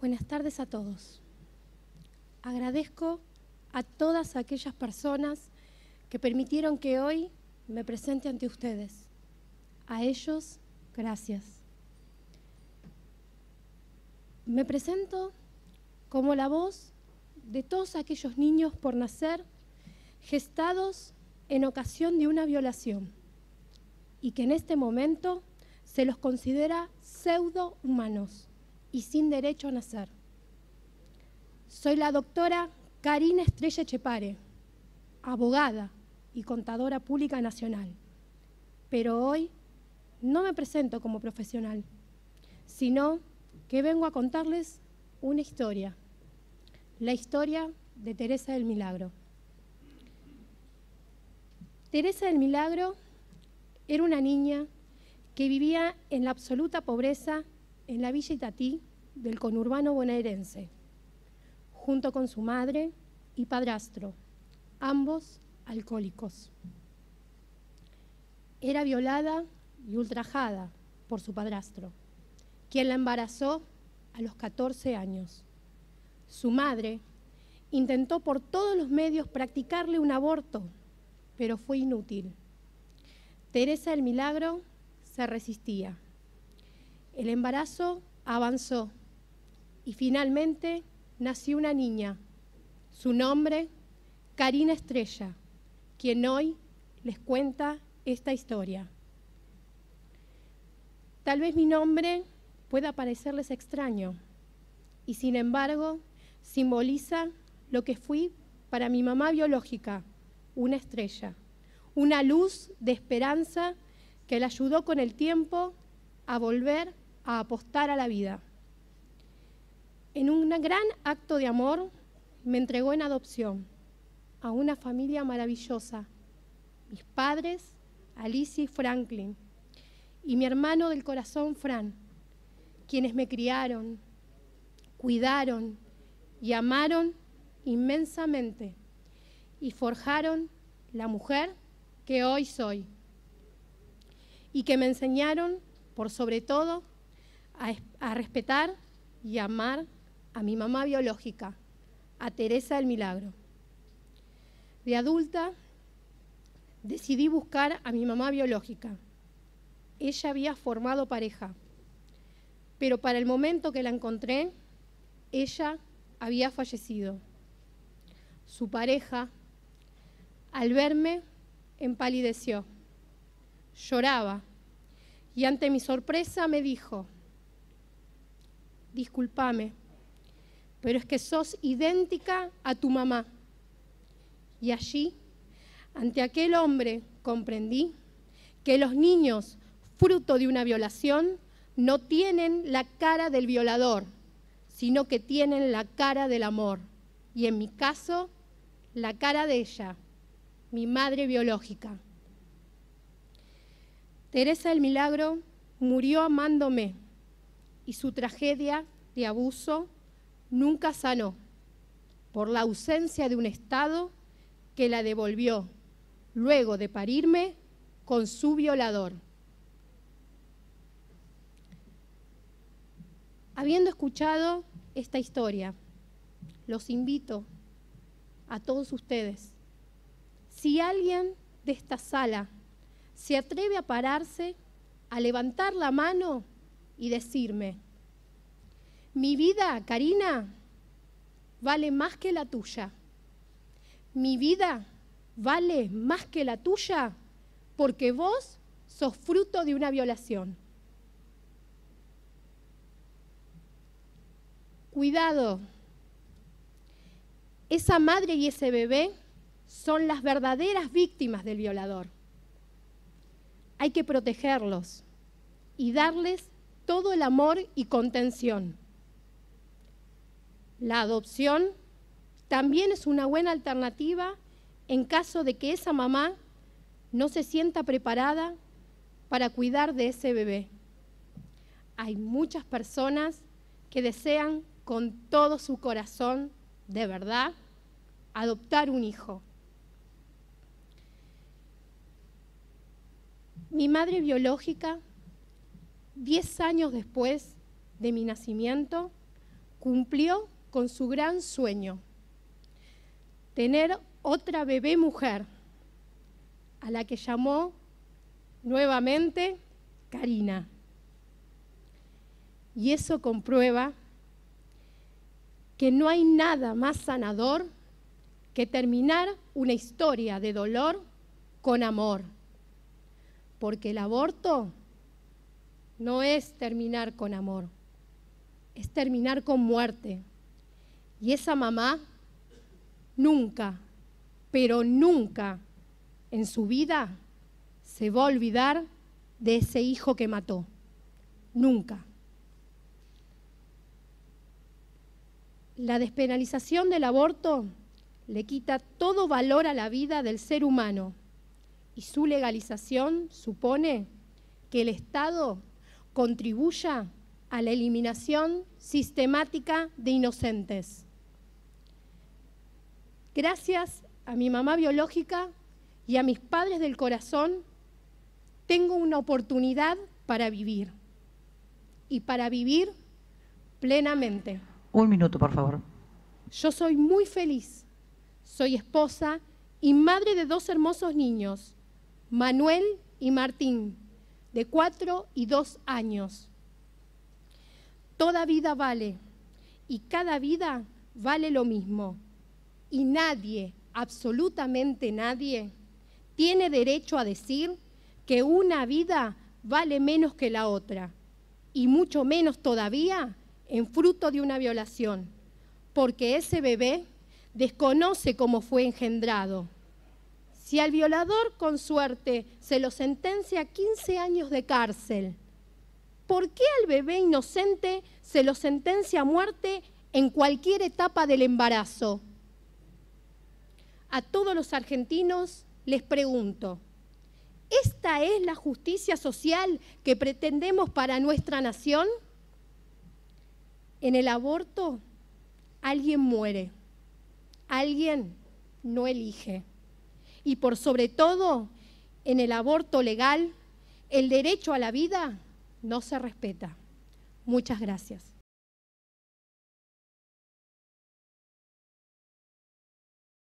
Buenas tardes a todos. Agradezco a todas aquellas personas que permitieron que hoy me presente ante ustedes. A ellos, gracias. Me presento como la voz de todos aquellos niños por nacer gestados en ocasión de una violación y que en este momento se los considera pseudo humanos y sin derecho a nacer. Soy la doctora Karina Estrella Chepare, abogada y contadora pública nacional. Pero hoy no me presento como profesional, sino que vengo a contarles una historia, la historia de Teresa del Milagro. Teresa del Milagro era una niña que vivía en la absoluta pobreza en la Villa Itatí del conurbano bonaerense, junto con su madre y padrastro, ambos alcohólicos. Era violada y ultrajada por su padrastro, quien la embarazó a los 14 años. Su madre intentó por todos los medios practicarle un aborto, pero fue inútil. Teresa del Milagro se resistía el embarazo avanzó y finalmente nació una niña. Su nombre, Karina Estrella, quien hoy les cuenta esta historia. Tal vez mi nombre pueda parecerles extraño y sin embargo simboliza lo que fui para mi mamá biológica, una estrella, una luz de esperanza que la ayudó con el tiempo a volver a apostar a la vida. En un gran acto de amor me entregó en adopción a una familia maravillosa, mis padres, Alicia y Franklin, y mi hermano del corazón, Fran, quienes me criaron, cuidaron y amaron inmensamente y forjaron la mujer que hoy soy y que me enseñaron, por sobre todo, a, respetar y amar a mi mamá biológica, a Teresa del Milagro. De adulta decidí buscar a mi mamá biológica. Ella había formado pareja, pero para el momento que la encontré, ella había fallecido. Su pareja, al verme, empalideció, lloraba y ante mi sorpresa me dijo, Disculpame, pero es que sos idéntica a tu mamá. Y allí, ante aquel hombre, comprendí que los niños, fruto de una violación, no tienen la cara del violador, sino que tienen la cara del amor. Y en mi caso, la cara de ella, mi madre biológica. Teresa del Milagro murió amándome y su tragedia de abuso nunca sanó por la ausencia de un Estado que la devolvió luego de parirme con su violador. Habiendo escuchado esta historia, los invito a todos ustedes, si alguien de esta sala se atreve a pararse, a levantar la mano y decirme, mi vida, Karina, vale más que la tuya. Mi vida vale más que la tuya porque vos sos fruto de una violación. Cuidado, esa madre y ese bebé son las verdaderas víctimas del violador. Hay que protegerlos y darles todo el amor y contención. La adopción también es una buena alternativa en caso de que esa mamá no se sienta preparada para cuidar de ese bebé. Hay muchas personas que desean con todo su corazón, de verdad, adoptar un hijo. Mi madre biológica Diez años después de mi nacimiento, cumplió con su gran sueño, tener otra bebé mujer, a la que llamó nuevamente Karina. Y eso comprueba que no hay nada más sanador que terminar una historia de dolor con amor, porque el aborto no es terminar con amor, es terminar con muerte. Y esa mamá nunca, pero nunca en su vida se va a olvidar de ese hijo que mató. Nunca. La despenalización del aborto le quita todo valor a la vida del ser humano y su legalización supone que el Estado contribuya a la eliminación sistemática de inocentes. Gracias a mi mamá biológica y a mis padres del corazón, tengo una oportunidad para vivir y para vivir plenamente. Un minuto, por favor. Yo soy muy feliz. Soy esposa y madre de dos hermosos niños, Manuel y Martín de 4 y dos años. Toda vida vale y cada vida vale lo mismo. Y nadie, absolutamente nadie, tiene derecho a decir que una vida vale menos que la otra, y mucho menos todavía en fruto de una violación, porque ese bebé desconoce cómo fue engendrado si al violador con suerte se lo sentencia a 15 años de cárcel, ¿por qué al bebé inocente se lo sentencia a muerte en cualquier etapa del embarazo? A todos los argentinos les pregunto, ¿esta es la justicia social que pretendemos para nuestra nación? En el aborto alguien muere, alguien no elige y por sobre todo en el aborto legal, el derecho a la vida no se respeta. Muchas gracias.